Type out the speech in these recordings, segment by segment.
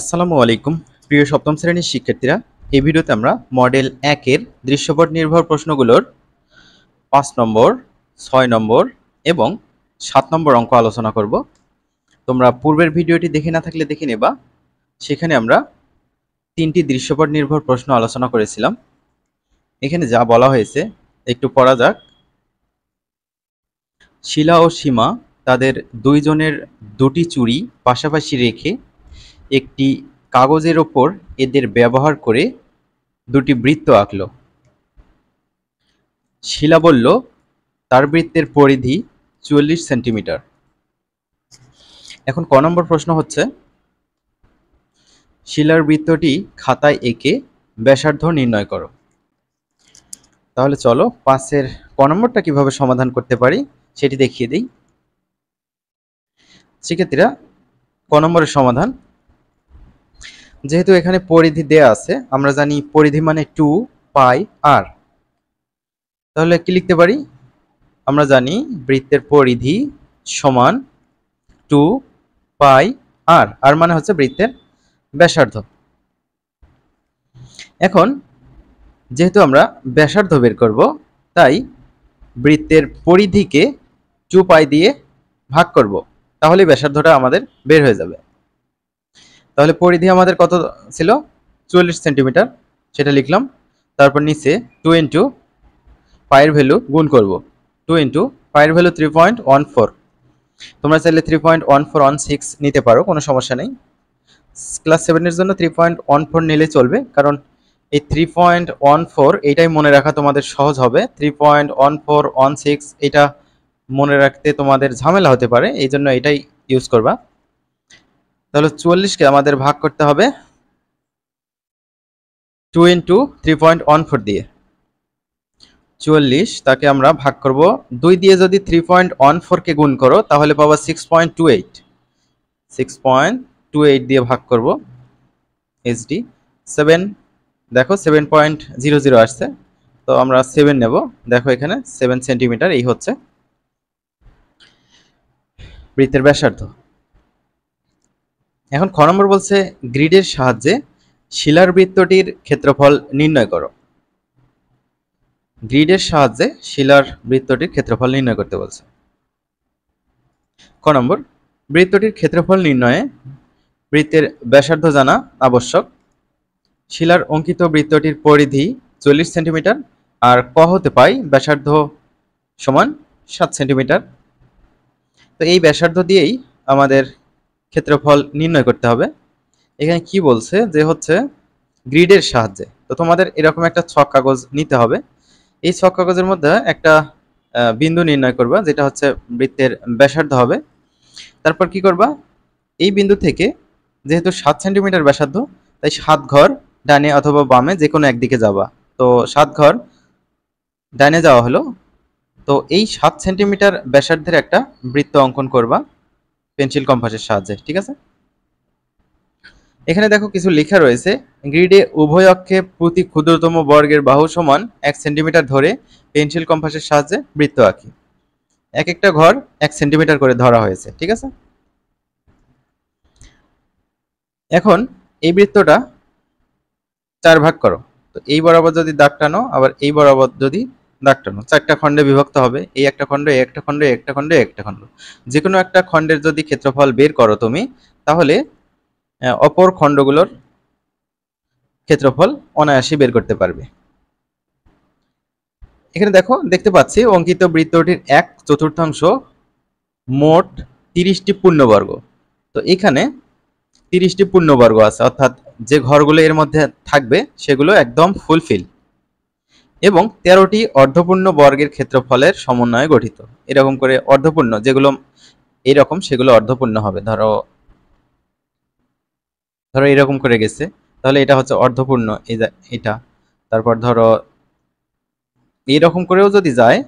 আসসালামু আলাইকুম প্রিয় সপ্তম শ্রেণীর শিক্ষার্থীরা এই ভিডিওতে আমরা মডেল একের দৃশ্যপট নির্ভর প্রশ্নগুলোর পাঁচ নম্বর ছয় নম্বর এবং সাত নম্বর অঙ্ক আলোচনা করব তোমরা পূর্বের ভিডিওটি দেখে না থাকলে দেখে নেবা সেখানে আমরা তিনটি দৃশ্যপট নির্ভর প্রশ্ন আলোচনা করেছিলাম এখানে যা বলা হয়েছে একটু পড়া যাক শিলা ও সীমা তাদের দুইজনের দুটি চুরি পাশাপাশি রেখে একটি কাগজের ওপর এদের ব্যবহার করে দুটি বৃত্ত আঁকল শিলা বলল তার বৃত্তের পরিধি চল্লিশ সেন্টিমিটার এখন ক নম্বর প্রশ্ন হচ্ছে শিলার বৃত্তটি খাতায় এঁকে ব্যাসার্ধ নির্ণয় করো তাহলে চলো পাঁচের ক নম্বরটা কীভাবে সমাধান করতে পারি সেটি দেখিয়ে দিই শিক্ষার্থীরা ক নম্বরের সমাধান যেহেতু এখানে পরিধি দেয়া আছে আমরা জানি পরিধি মানে টু পাই আর তাহলে কি লিখতে পারি আমরা জানি বৃত্তের পরিধি সমান টু পাই আর আর মানে হচ্ছে বৃত্তের ব্যাসার্ধ এখন যেহেতু আমরা ব্যাসার্ধ বের করব তাই বৃত্তের পরিধিকে টু পাই দিয়ে ভাগ করব তাহলে ব্যাসার্ধটা আমাদের বের হয়ে যাবে তাহলে পরিধি আমাদের কত ছিল চুয়াল্লিশ সেন্টিমিটার সেটা লিখলাম তারপর নিচে টু ইন্টু পায়ের ভ্যালু গুণ করব টু ইন্টু পায়ের value three point one four তোমরা চাইলে three point one four one six নিতে পারো কোনো সমস্যা নেই ক্লাস সেভেনের জন্য থ্রি পয়েন্ট ওয়ান ফোর নিলে চলবে কারণ এই থ্রি পয়েন্ট ওয়ান ফোর এইটাই মনে রাখা তোমাদের সহজ হবে three point one four one six এটা মনে রাখতে তোমাদের ঝামেলা হতে পারে এই জন্য এটাই ইউজ করবা তাহলে চুয়াল্লিশকে আমাদের ভাগ করতে হবে two into three point one four দিয়ে চুয়াল্লিশ তাকে আমরা ভাগ করব দুই দিয়ে যদি থ্রি পয়েন্ট ওয়ান ফোরকে গুণ করো তাহলে পাবো six point two eight six point two eight দিয়ে ভাগ করব এইচডি সেভেন দেখো সেভেন পয়েন্ট জিরো জিরো আসছে তো আমরা সেভেন নেব দেখো এখানে সেভেন সেন্টিমিটার এই হচ্ছে বৃত্তের ব্যাসার্ধ এখন খ নম্বর বলছে গ্রিডের সাহায্যে শিলার বৃত্তটির ক্ষেত্রফল নির্ণয় করো গ্রিডের সাহায্যে শিলার বৃত্তটির ক্ষেত্রফল নির্ণয় করতে বলছে ক নম্বর বৃত্তটির ক্ষেত্রফল নির্ণয়ে বৃত্তের ব্যাসার্ধ জানা আবশ্যক শিলার অঙ্কিত বৃত্তটির পরিধি চল্লিশ সেন্টিমিটার আর ক হতে পাই ব্যাসার্ধ সমান সাত সেন্টিমিটার তো এই ব্যাসার্ধ দিয়েই আমাদের ক্ষেত্রফল নির্ণয় করতে হবে এখানে কি বলছে যে হচ্ছে গ্রিডের সাহায্যে তো তোমাদের এরকম একটা ছক কাগজ নিতে হবে এই ছক কাগজের মধ্যে একটা বিন্দু নির্ণয় করবা যেটা হচ্ছে বৃত্তের ব্যাসার্ধ হবে তারপর কি করবা এই বিন্দু থেকে যেহেতু সাত সেন্টিমিটার ব্যাসার্ধ তাই সাত ঘর ডানে অথবা বামে যে কোনো একদিকে যাবা তো সাত ঘর ডানে যাওয়া হলো তো এই সাত সেন্টিমিটার ব্যাসার্ধের একটা বৃত্ত অঙ্কন করবা পেন্সিল কম্পাসের সাহায্যে ঠিক আছে এখানে দেখো কিছু লেখা রয়েছে গ্রিডে উভয় অক্ষে প্রতি ক্ষুদ্রতম বর্গের বাহু সমান এক সেন্টিমিটার ধরে পেন্সিল কম্পাসের সাহায্যে বৃত্ত আঁকি এক একটা ঘর এক সেন্টিমিটার করে ধরা হয়েছে ঠিক আছে এখন এই বৃত্তটা চার ভাগ করো তো এই বরাবর যদি দাগ টানো আবার এই বরাবর যদি দাগটানো চারটা খণ্ডে বিভক্ত হবে এই একটা খণ্ড একটা খণ্ড একটা খণ্ড একটা খণ্ড যে কোনো একটা খণ্ডের যদি ক্ষেত্রফল বের করো তুমি তাহলে অপর খণ্ডগুলোর ক্ষেত্রফল অনায়াসে বের করতে পারবে এখানে দেখো দেখতে পাচ্ছি অঙ্কিত বৃত্তটির এক চতুর্থাংশ মোট তিরিশটি পূর্ণবর্গ তো এখানে তিরিশটি পূর্ণবর্গ আছে অর্থাৎ যে ঘরগুলো এর মধ্যে থাকবে সেগুলো একদম ফুলফিল এবং তেরোটি অর্ধপূর্ণ বর্গের ক্ষেত্রফলের সমন্বয়ে গঠিত এরকম করে অর্ধপূর্ণ যেগুলো এরকম সেগুলো অর্ধপূর্ণ হবে ধরো ধরো এরকম করে গেছে তাহলে এটা হচ্ছে অর্ধপূর্ণ এটা তারপর ধরো এরকম করেও যদি যায়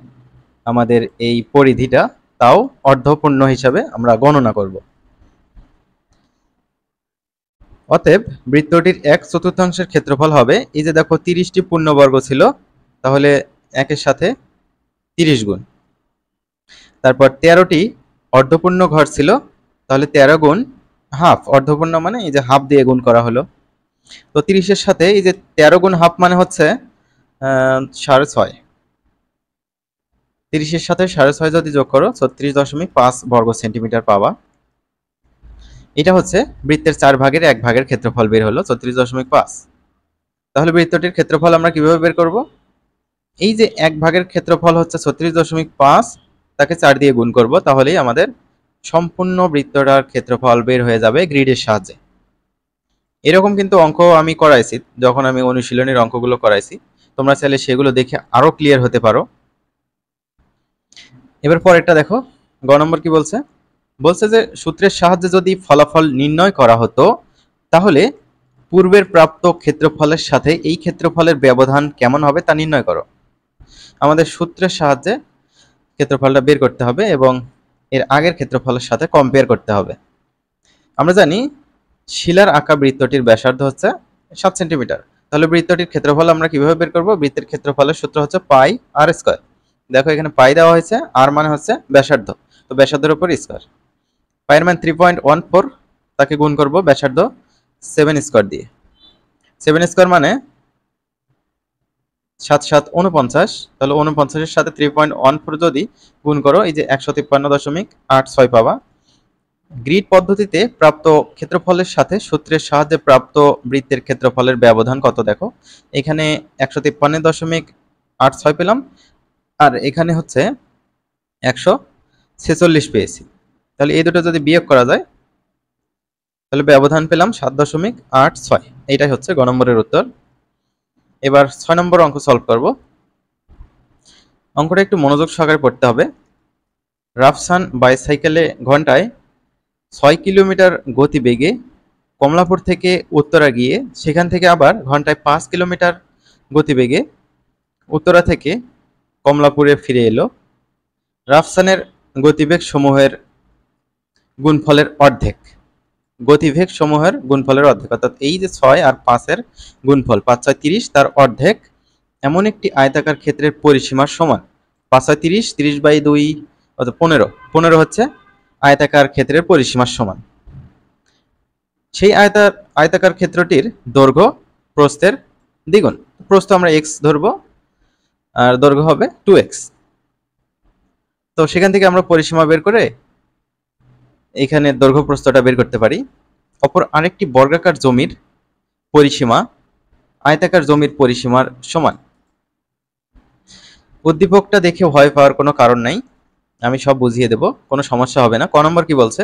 আমাদের এই পরিধিটা তাও অর্ধপূর্ণ হিসাবে আমরা গণনা করব অতএব বৃত্তটির এক চতুর্থাংশের ক্ষেত্রফল হবে এই যে দেখো তিরিশটি পূর্ণবর্গ ছিল তাহলে একের সাথে তিরিশ গুণ তারপর তেরোটি অর্ধপূর্ণ ঘর ছিল তাহলে তেরো গুণ হাফ অর্ধপূর্ণ মানে এই যে হাফ দিয়ে গুণ করা হলো তো তিরিশের সাথে এই যে তেরো গুণ হাফ মানে হচ্ছে সাড়ে ছয় তিরিশের সাথে সাড়ে ছয় যদি যোগ করো ছত্রিশ দশমিক পাঁচ বর্গ সেন্টিমিটার পাওয়া এটা হচ্ছে বৃত্তের চার ভাগের এক ভাগের ক্ষেত্রফল বের হলো ছত্রিশ দশমিক পাঁচ তাহলে বৃত্তটির ক্ষেত্রফল আমরা কিভাবে বের করবো এই যে এক ভাগের ক্ষেত্রফল হচ্ছে ছত্রিশ দশমিক পাঁচ তাকে চার দিয়ে গুণ করব তাহলেই আমাদের সম্পূর্ণ বৃত্তটার ক্ষেত্রফল বের হয়ে যাবে গ্রিডের সাহায্যে এরকম কিন্তু অঙ্ক আমি করাইছি যখন আমি অনুশীলনের অঙ্কগুলো করাইছি তোমরা চাইলে সেগুলো দেখে আরও ক্লিয়ার হতে পারো এবার পরেরটা দেখো গ নম্বর কি বলছে বলছে যে সূত্রের সাহায্যে যদি ফলাফল নির্ণয় করা হতো তাহলে পূর্বের প্রাপ্ত ক্ষেত্রফলের সাথে এই ক্ষেত্রফলের ব্যবধান কেমন হবে তা নির্ণয় করো আমাদের সূত্রের সাহায্যে ক্ষেত্রফলটা বের করতে হবে এবং এর আগের ক্ষেত্রফলের সাথে কম্পেয়ার করতে হবে আমরা জানি শিলার আঁকা বৃত্তটির ব্যাসার্ধ হচ্ছে সাত সেন্টিমিটার তাহলে বৃত্তটির ক্ষেত্রফল আমরা কিভাবে বের করব বৃত্তের ক্ষেত্রফলের সূত্র হচ্ছে পাই আর স্কোয়ার দেখো এখানে পাই দেওয়া হয়েছে আর মানে হচ্ছে ব্যাসার্ধ তো ব্যাসার্ধের উপর স্কোয়ার পায়ের মান থ্রি পয়েন্ট ওয়ান ফোর তাকে গুণ করবো ব্যাসার্ধ সেভেন স্কোয়ার দিয়ে সেভেন স্কোয়ার মানে সাত সাত উনপঞ্চাশ তাহলে উনপঞ্চাশের সাথে থ্রি পয়েন্ট ওয়ান ফোর যদি গুণ করো এই যে একশো তিপ্পান্ন দশমিক আট ছয় পাবা গ্রিড পদ্ধতিতে প্রাপ্ত ক্ষেত্রফলের সাথে সূত্রের সাহায্যে প্রাপ্ত বৃত্তের ক্ষেত্রফলের ব্যবধান কত দেখো এখানে একশো তিপ্পান্ন দশমিক আট ছয় পেলাম আর এখানে হচ্ছে একশো ছেচল্লিশ পেয়েছি তাহলে এই দুটো যদি বিয়োগ করা যায় তাহলে ব্যবধান পেলাম সাত দশমিক আট ছয় এটাই হচ্ছে গণম্বরের উত্তর এবার ছয় নম্বর অঙ্ক সলভ করব অঙ্কটা একটু মনোযোগ সহকারে পড়তে হবে রাফসান বাইসাইকেলে ঘন্টায় ছয় কিলোমিটার গতিবেগে কমলাপুর থেকে উত্তরা গিয়ে সেখান থেকে আবার ঘন্টায় পাঁচ কিলোমিটার গতিবেগে উত্তরা থেকে কমলাপুরে ফিরে এলো রাফসানের গতিবেগ সমূহের গুণফলের অর্ধেক গতিভেগ সমূহের গুণফলের অর্ধেক অর্থাৎ এই যে ছয় আর পাঁচের গুণফল পাঁচ ছয় তিরিশ তার অর্ধেক এমন একটি আয়তাকার ক্ষেত্রের পরিসীমার সমান পাঁচ ছয় তিরিশ তিরিশ বাই দুই অর্থাৎ পনেরো পনেরো হচ্ছে আয়তাকার ক্ষেত্রের পরিসীমার সমান সেই আয়তার আয়তাকার ক্ষেত্রটির দৈর্ঘ্য প্রস্থের দ্বিগুণ প্রস্থ আমরা এক্স ধরব আর দৈর্ঘ্য হবে টু এক্স তো সেখান থেকে আমরা পরিসীমা বের করে এখানে দৈর্ঘ্য প্রস্থটা বের করতে পারি অপর আরেকটি বর্গাকার জমির পরিসীমা আয়তাকার জমির পরিসীমার সমান উদ্দীপকটা দেখে ভয় পাওয়ার কোনো কারণ নাই আমি সব বুঝিয়ে দেব কোনো সমস্যা হবে না ক নম্বর কি বলছে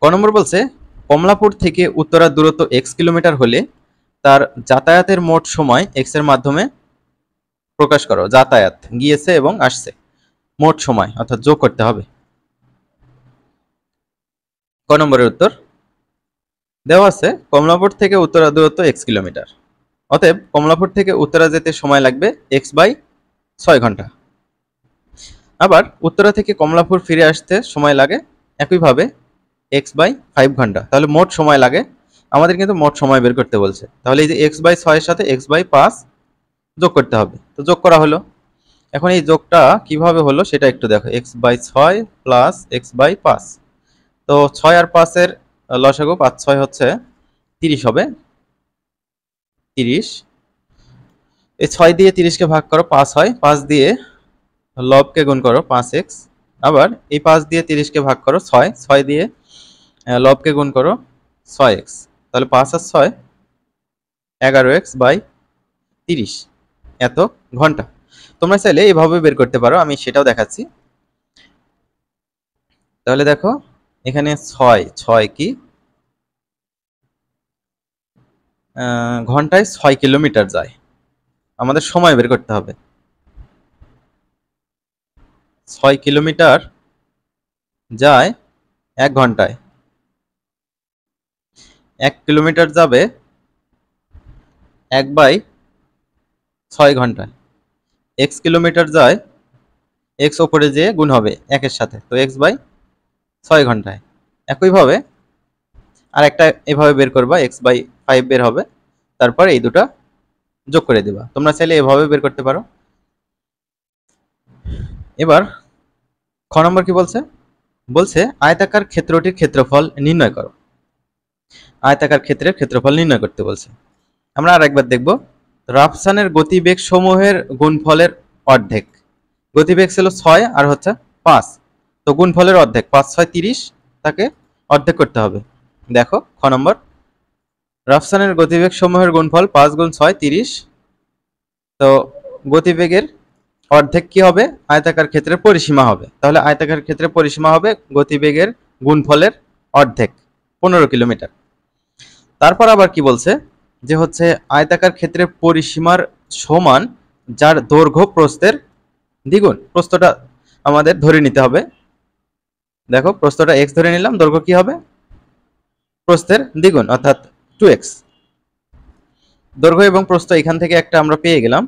ক নম্বর বলছে কমলাপুর থেকে উত্তরার দূরত্ব এক্স কিলোমিটার হলে তার যাতায়াতের মোট সময় এক্স এর মাধ্যমে প্রকাশ করো যাতায়াত গিয়েছে এবং আসছে মোট সময় অর্থাৎ যোগ করতে হবে নম্বরের উত্তর দেওয়া আছে কমলাপুর থেকে উত্তরা দূরত্ব এক্স কিলোমিটার অতএব কমলাপুর থেকে উত্তরা যেতে সময় লাগবে এক্স বাই ছয় ঘন্টা আবার উত্তরা থেকে কমলাপুর ফিরে আসতে সময় লাগে একইভাবে এক্স বাই ফাইভ ঘন্টা তাহলে মোট সময় লাগে আমাদের কিন্তু মোট সময় বের করতে বলছে তাহলে এই যে এক্স বাই ছয়ের সাথে এক্স বাই পাঁচ যোগ করতে হবে তো যোগ করা হলো এখন এই যোগটা কিভাবে হলো সেটা একটু দেখো এক্স বাই ছয় প্লাস এক্স বাই পাঁচ তো ছয় আর পাঁচের লসাগু পাঁচ ছয় হচ্ছে তিরিশ হবে তিরিশ এই ছয় দিয়ে তিরিশকে ভাগ করো পাঁচ হয় পাঁচ দিয়ে লবকে গুণ করো পাঁচ এক্স আবার এই পাঁচ দিয়ে তিরিশকে ভাগ করো ছয় ছয় দিয়ে লবকে গুণ করো ছয় এক্স তাহলে পাঁচ আর ছয় এগারো এক্স বাই তিরিশ এত ঘন্টা তোমরা চাইলে এইভাবে বের করতে পারো আমি সেটাও দেখাচ্ছি তাহলে দেখো এখানে ছয় ছয় কি ঘন্টায় ছয় কিলোমিটার যায় আমাদের সময় বের করতে হবে ছয় কিলোমিটার যায় এক ঘন্টায় এক কিলোমিটার যাবে এক বাই ছয় ঘন্টায় এক্স কিলোমিটার যায় এক্স ওপরে যেয়ে গুণ হবে একের সাথে তো এক্স বাই ছয় ঘন্টায় একইভাবে আর একটা এভাবে বের করবা এক্স বাই ফাইভ বের হবে তারপর এই দুটা যোগ করে দেবা তোমরা চাইলে এভাবে বের করতে পারো এবার খ নম্বর কি বলছে বলছে আয়তাকার ক্ষেত্রটির ক্ষেত্রফল নির্ণয় করো আয়তাকার ক্ষেত্রের ক্ষেত্রফল নির্ণয় করতে বলছে আমরা আর একবার দেখব রাফসানের গতিবেগ সমূহের গুণফলের অর্ধেক গতিবেগ ছিল ছয় আর হচ্ছে পাঁচ তো গুণফলের অর্ধেক পাঁচ ছয় তিরিশ তাকে অর্ধেক করতে হবে দেখো খ নম্বর রফসানের গতিবেগ সমূহের গুণফল পাঁচ গুণ ছয় তিরিশ তো গতিবেগের অর্ধেক কি হবে আয়তাকার ক্ষেত্রে পরিসীমা হবে তাহলে আয়তাকার ক্ষেত্রে পরিসীমা হবে গতিবেগের গুণফলের অর্ধেক পনেরো কিলোমিটার তারপর আবার কি বলছে যে হচ্ছে আয়তাকার ক্ষেত্রে পরিসীমার সমান যার দৈর্ঘ্য প্রস্তের দ্বিগুণ প্রস্তটা আমাদের ধরে নিতে হবে দেখো প্রস্তটা এক্স ধরে নিলাম দৈর্ঘ্য কি হবে প্রস্থের দ্বিগুণ অর্থাৎ টু এক্স দৈর্ঘ্য এবং প্রস্থ এখান থেকে একটা আমরা পেয়ে গেলাম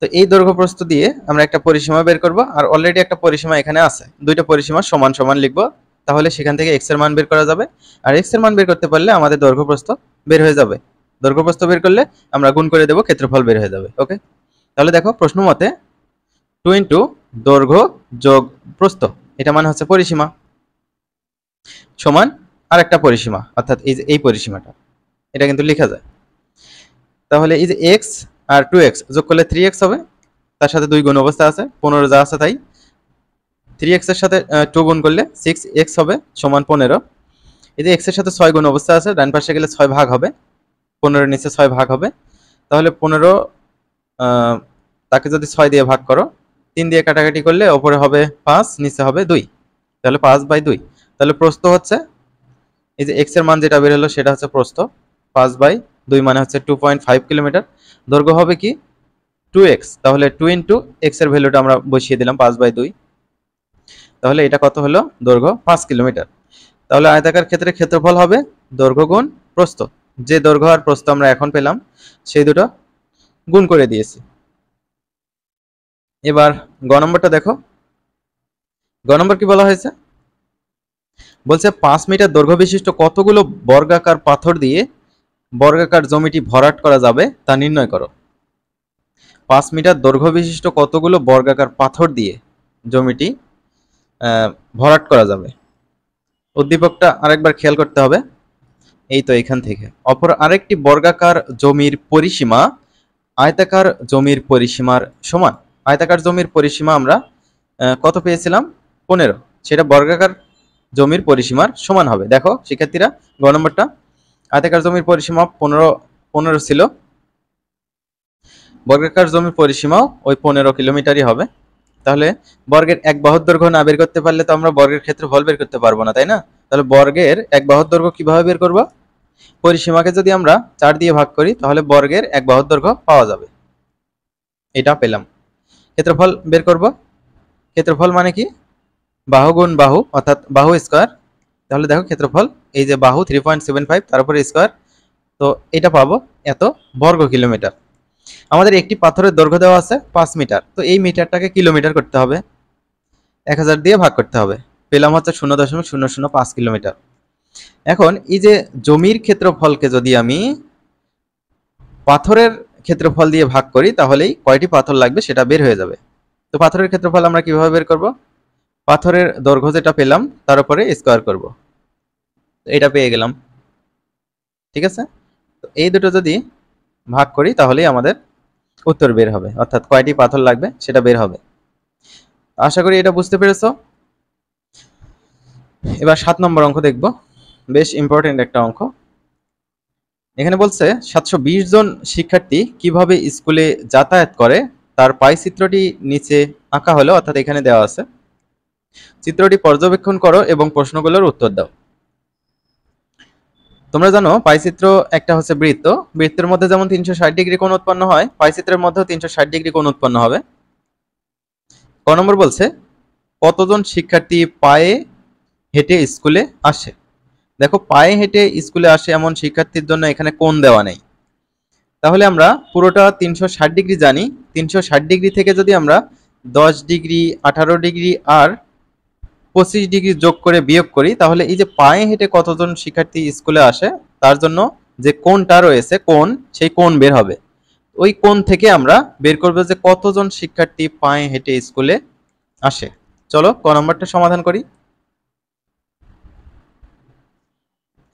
তো এই দৈর্ঘ্য প্রস্থ দিয়ে আমরা একটা পরিসীমা বের করব আর অলরেডি একটা পরিসীমা এখানে আছে দুইটা পরিসীমা সমান সমান লিখব তাহলে সেখান থেকে এক্সের মান বের করা যাবে আর এক্স এর মান বের করতে পারলে আমাদের দৈর্ঘ্যপ্রস্ত বের হয়ে যাবে দৈর্ঘ্যপ্রস্ত বের করলে আমরা গুণ করে দেব ক্ষেত্রফল বের হয়ে যাবে ওকে তাহলে দেখো প্রশ্ন মতে টু ইন্টু দৈর্ঘ্য যোগ প্রস্থ এটা মানে হচ্ছে পরিসীমা সমান আর একটা পরিসীমা অর্থাৎ এই যে এই পরিসীমাটা এটা কিন্তু লেখা যায় তাহলে এই যে এক্স আর টু এক্স যোগ করলে থ্রি এক্স হবে তার সাথে দুই গুণ অবস্থা আছে পনেরো যা আছে তাই থ্রি এক্সের সাথে টু গুণ করলে সিক্স এক্স হবে সমান পনেরো এই যে এক্সের সাথে ছয় গুণ অবস্থা আছে ডান পাশে গেলে ছয় ভাগ হবে পনেরো নিচে ছয় ভাগ হবে তাহলে পনেরো তাকে যদি ছয় দিয়ে ভাগ করো তিন দিয়ে কাটাকাটি করলে ওপরে হবে পাঁচ নিচে হবে দুই তাহলে পাঁচ বাই দুই তাহলে প্রস্থ হচ্ছে এই যে এক্সের মান যেটা বের হলো সেটা হচ্ছে প্রস্থ পাঁচ বাই দুই মানে হচ্ছে টু পয়েন্ট ফাইভ কিলোমিটার দৈর্ঘ্য হবে কি টু এক্স তাহলে টু ইন্টু এক্সের ভ্যালুটা আমরা বসিয়ে দিলাম পাঁচ বাই দুই তাহলে এটা কত হলো দৈর্ঘ্য পাঁচ কিলোমিটার তাহলে আয়তাকার ক্ষেত্রে ক্ষেত্রফল হবে দৈর্ঘ্য গুণ প্রস্থ যে দৈর্ঘ্য আর প্রস্থ আমরা এখন পেলাম সেই দুটো গুণ করে দিয়েছি এবার গ নম্বরটা দেখো গ নম্বর কি বলা হয়েছে বলছে পাঁচ মিটার দৈর্ঘ্য বিশিষ্ট কতগুলো বর্গাকার পাথর দিয়ে বর্গাকার জমিটি ভরাট করা যাবে তা নির্ণয় করো পাঁচ মিটার দৈর্ঘ্য বিশিষ্ট কতগুলো বর্গাকার পাথর দিয়ে জমিটি ভরাট করা যাবে উদ্দীপকটা আরেকবার খেয়াল করতে হবে এই তো এখান থেকে অপর আরেকটি বর্গাকার জমির পরিসীমা আয়তাকার জমির পরিসীমার সমান আয়তাকার জমির পরিসীমা আমরা কত পেয়েছিলাম পনেরো সেটা বর্গাকার জমির পরিসীমার সমান হবে দেখো শিক্ষার্থীরা গ নম্বরটা আয়তাকার জমির পরিসীমা পনেরো পনেরো ছিল বর্গাকার জমির পরিসীমাও ওই পনেরো কিলোমিটারই হবে তাহলে বর্গের এক বাহুর দৈর্ঘ্য না বের করতে পারলে তো আমরা বর্গের ক্ষেত্রে ফল বের করতে পারবো না তাই না তাহলে বর্গের এক বাহুর দৈর্ঘ্য কীভাবে বের করবো পরিসীমাকে যদি আমরা চার দিয়ে ভাগ করি তাহলে বর্গের এক বাহুর দৈর্ঘ্য পাওয়া যাবে এটা পেলাম ক্ষেত্রফল বের করব ক্ষেত্রফল মানে কি বাহু গুণ বাহু অর্থাৎ বাহু স্কোয়ার তাহলে দেখো ক্ষেত্রফল এই যে বাহু থ্রি পয়েন্ট সেভেন ফাইভ তার স্কোয়ার তো এটা পাবো এত বর্গ কিলোমিটার আমাদের একটি পাথরের দৈর্ঘ্য দেওয়া আছে পাঁচ মিটার তো এই মিটারটাকে কিলোমিটার করতে হবে এক হাজার দিয়ে ভাগ করতে হবে পেলাম হচ্ছে শূন্য দশমিক শূন্য শূন্য পাঁচ কিলোমিটার এখন এই যে জমির ক্ষেত্রফলকে যদি আমি পাথরের ক্ষেত্রফল দিয়ে ভাগ করি তাহলেই কয়টি পাথর লাগবে সেটা বের হয়ে যাবে তো পাথরের ক্ষেত্রফল আমরা কিভাবে বের করব পাথরের দৈর্ঘ্য যেটা পেলাম তার উপরে স্কোয়ার করব এটা পেয়ে গেলাম ঠিক আছে তো এই দুটো যদি ভাগ করি তাহলেই আমাদের উত্তর বের হবে অর্থাৎ কয়টি পাথর লাগবে সেটা বের হবে আশা করি এটা বুঝতে পেরেছ এবার সাত নম্বর অঙ্ক দেখব বেশ ইম্পর্টেন্ট একটা অঙ্ক এখানে বলছে সাতশো জন শিক্ষার্থী কিভাবে স্কুলে যাতায়াত করে তার পাই চিত্রটি নিচে আঁকা হলো অর্থাৎ এখানে দেওয়া আছে চিত্রটি পর্যবেক্ষণ করো এবং প্রশ্নগুলোর উত্তর দাও তোমরা জানো পাইচিত্র একটা হচ্ছে বৃত্ত বৃত্তের মধ্যে যেমন তিনশো ষাট ডিগ্রি কোণ উৎপন্ন হয় পাইচিত্রের মধ্যেও তিনশো ষাট ডিগ্রি কোণ উৎপন্ন হবে ক নম্বর বলছে কতজন শিক্ষার্থী পায়ে হেঁটে স্কুলে আসে দেখো পায়ে হেঁটে স্কুলে আসে এমন শিক্ষার্থীর জন্য এখানে কোন দেওয়া নেই তাহলে আমরা পুরোটা তিনশো ডিগ্রি জানি তিনশো ডিগ্রি থেকে যদি আমরা দশ ডিগ্রি আঠারো ডিগ্রি আর পঁচিশ ডিগ্রি যোগ করে বিয়োগ করি তাহলে এই যে পায়ে হেঁটে কতজন শিক্ষার্থী স্কুলে আসে তার জন্য যে কোনটা রয়েছে কোন সেই কোন বের হবে ওই কোন থেকে আমরা বের করবো যে কতজন শিক্ষার্থী পায়ে হেঁটে স্কুলে আসে চলো ক নম্বরটা সমাধান করি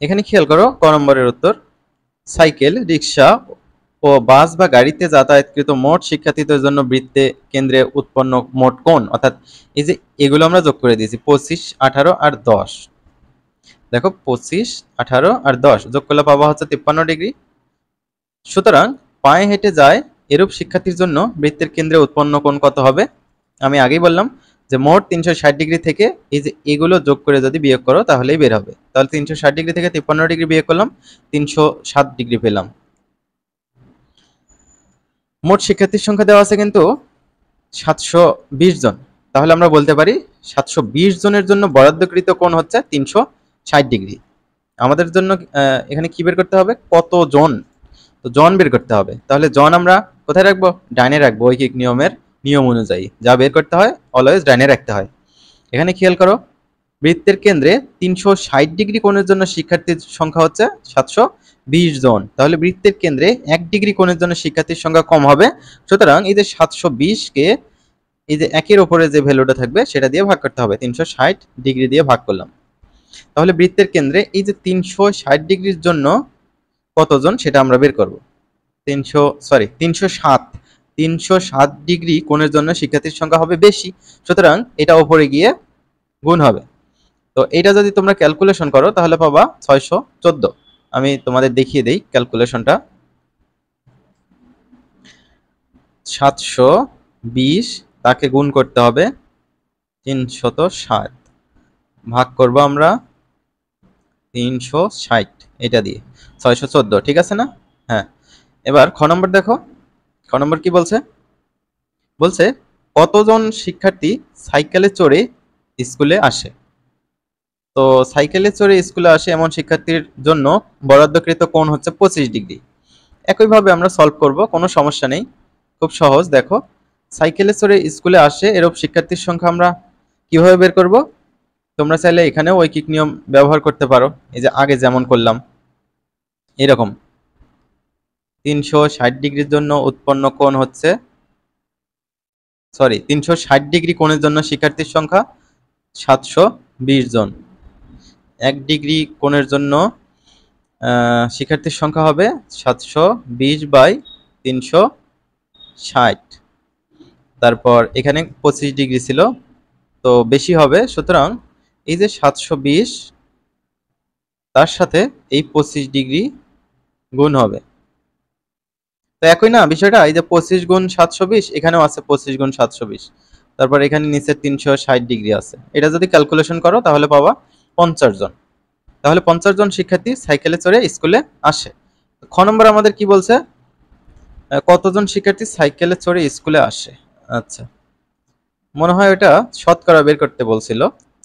এখানে খেয়াল করো ক নম্বরের উত্তর সাইকেল রিক্সা ও বাস বা গাড়িতে যাতায়াতকৃত মোট শিক্ষার্থীদের জন্য বৃত্তে কেন্দ্রে উৎপন্ন মোট কোন অর্থাৎ এই যে এগুলো আমরা যোগ করে দিয়েছি পঁচিশ আঠারো আর দশ দেখো পঁচিশ আঠারো আর দশ যোগ করলে পাওয়া হচ্ছে তিপ্পান্ন ডিগ্রি সুতরাং পায়ে হেঁটে যায় এরূপ শিক্ষার্থীর জন্য বৃত্তের কেন্দ্রে উৎপন্ন কোন কত হবে আমি আগেই বললাম যে মোট তিনশো ষাট ডিগ্রি থেকে এই যে এগুলো যোগ করে যদি বিয়োগ করো তাহলেই বের হবে তাহলে তিনশো ষাট ডিগ্রি থেকে তিপ্পান্ন ডিগ্রি বিয়োগ করলাম তিনশো সাত ডিগ্রি পেলাম মোট শিক্ষার্থীর সংখ্যা দেওয়া আছে কিন্তু সাতশো বিশ জন তাহলে আমরা বলতে পারি সাতশো বিশ জনের জন্য বরাদ্দকৃত কোণ হচ্ছে তিনশো ষাট ডিগ্রি আমাদের জন্য এখানে কি বের করতে হবে কত জন তো জন বের করতে হবে তাহলে জন আমরা কোথায় রাখবো ডাইনে রাখবো ঐকিক নিয়মের নিয়ম অনুযায়ী যা বের করতে হয় অলওয়েজ ডাইনে রাখতে হয় এখানে খেয়াল করো বৃত্তের কেন্দ্রে তিনশো ষাট ডিগ্রি কোণের জন্য শিক্ষার্থীর সংখ্যা হচ্ছে সাতশো বিশ জন তাহলে বৃত্তের কেন্দ্রে এক ডিগ্রি কোণের জন্য শিক্ষার্থীর সংখ্যা কম হবে সুতরাং এই যে সাতশো বিশকে এই যে একের ওপরে যে ভ্যালুটা থাকবে সেটা দিয়ে ভাগ করতে হবে তিনশো ষাট ডিগ্রি দিয়ে ভাগ করলাম তাহলে বৃত্তের কেন্দ্রে এই যে তিনশো ষাট ডিগ্রির জন্য কতজন সেটা আমরা বের করব তিনশো সরি তিনশো সাত তিনশো সাত ডিগ্রি কোণের জন্য শিক্ষার্থীর সংখ্যা হবে বেশি সুতরাং এটা ওপরে গিয়ে গুণ হবে তো এটা যদি তোমরা ক্যালকুলেশন করো তাহলে পাবা ছয়শো চোদ্দ আমি তোমাদের দেখিয়ে দিই ক্যালকুলেশনটা সাতশো বিশ তাকে গুণ করতে হবে তিনশত ষাট ভাগ করব আমরা তিনশো ষাট এটা দিয়ে ছয়শো চোদ্দো ঠিক আছে না হ্যাঁ এবার খ নম্বর দেখো ক নম্বর কি বলছে বলছে কতজন শিক্ষার্থী সাইকেলে চড়ে স্কুলে আসে তো সাইকেলে চড়ে স্কুলে আসে এমন শিক্ষার্থীর জন্য বরাদ্দকৃত কোণ হচ্ছে পঁচিশ ডিগ্রি একইভাবে আমরা সলভ করব কোনো সমস্যা নেই খুব সহজ দেখো সাইকেলে চড়ে স্কুলে আসে এরূপ শিক্ষার্থীর সংখ্যা আমরা কিভাবে বের করব তোমরা চাইলে এখানেও ঐকিক নিয়ম ব্যবহার করতে পারো এই যে আগে যেমন করলাম এরকম তিনশো ষাট ডিগ্রির জন্য উৎপন্ন কোণ হচ্ছে সরি তিনশো ষাট ডিগ্রি কোণের জন্য শিক্ষার্থীর সংখ্যা সাতশো বিশ জন এক ডিগ্রি কোণের জন্য শিক্ষার্থীর সংখ্যা হবে সাতশো বিশ বাই তিনশো ষাট তারপর এখানে পঁচিশ ডিগ্রি ছিল তো বেশি হবে সুতরাং এই যে সাতশো বিশ তার সাথে এই পঁচিশ ডিগ্রি গুণ হবে তো একই না বিষয়টা এই যে পঁচিশ গুণ সাতশো বিশ এখানেও আছে পঁচিশ গুণ সাতশো বিশ তারপর এখানে নিচে তিনশো ষাট ডিগ্রি আছে এটা যদি ক্যালকুলেশন করো তাহলে পাবা পঞ্চাশ জন তাহলে পঞ্চাশ জন শিক্ষার্থী সাইকেলে চড়ে স্কুলে আসে খ নম্বর আমাদের কি বলছে কতজন শিক্ষার্থী সাইকেলে চড়ে স্কুলে আসে আচ্ছা মনে হয় ওটা শতকরা বের করতে বলছিল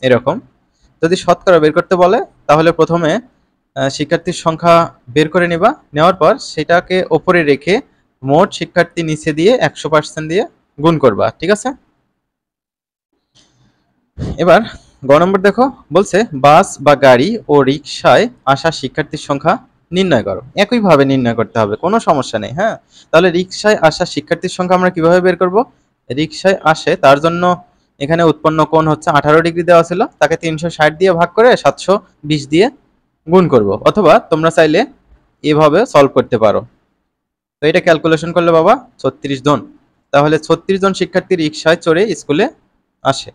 এরকম যদি শতকরা বের করতে বলে তাহলে প্রথমে শিক্ষার্থীর সংখ্যা বের করে নেবা নেওয়ার পর সেটাকে ওপরে রেখে মোট শিক্ষার্থী নিচে দিয়ে একশো পার্সেন্ট দিয়ে গুণ করবা ঠিক আছে এবার গ নম্বর দেখো বলছে বাস বা গাড়ি ও রিক্সায় আসা শিক্ষার্থীর সংখ্যা নির্ণয় করো একইভাবে নির্ণয় করতে হবে কোনো সমস্যা নেই হ্যাঁ তাহলে রিক্সায় আসা শিক্ষার্থীর সংখ্যা আমরা কিভাবে বের করব রিক্সায় আসে তার জন্য এখানে উৎপন্ন কোণ হচ্ছে আঠারো ডিগ্রি দেওয়া ছিল তাকে তিনশো ষাট দিয়ে ভাগ করে সাতশো বিশ দিয়ে গুণ করব অথবা তোমরা চাইলে এভাবে সলভ করতে পারো তো এটা ক্যালকুলেশন করলে বাবা ছত্রিশ জন তাহলে ছত্রিশ জন শিক্ষার্থী রিক্সায় চড়ে স্কুলে আসে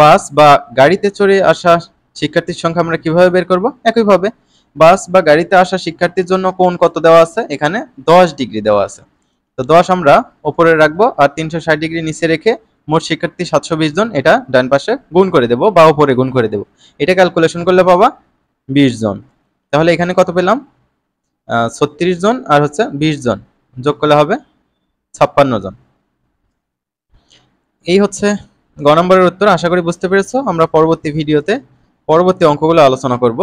বাস বা গাড়িতে চড়ে আসা শিক্ষার্থীর সংখ্যা আমরা কিভাবে বের করব একইভাবে বাস বা গাড়িতে আসা শিক্ষার্থীর জন্য কোন কত দেওয়া আছে এখানে দশ ডিগ্রি দেওয়া আছে তো দশ আমরা ওপরে রাখবো আর তিনশো ষাট ডিগ্রি নিচে রেখে মোট শিক্ষার্থী সাতশো জন এটা ডান পাশে গুণ করে দেবো বা ওপরে গুণ করে দেবো এটা ক্যালকুলেশন করলে পাবা বিশ জন তাহলে এখানে কত পেলাম ছত্রিশ জন আর হচ্ছে বিশ জন যোগ করলে হবে ছাপ্পান্ন জন এই হচ্ছে গ নম্বরের উত্তর আশা করি বুঝতে পেরেছো আমরা পরবর্তী ভিডিওতে পরবর্তী অঙ্কগুলো আলোচনা করব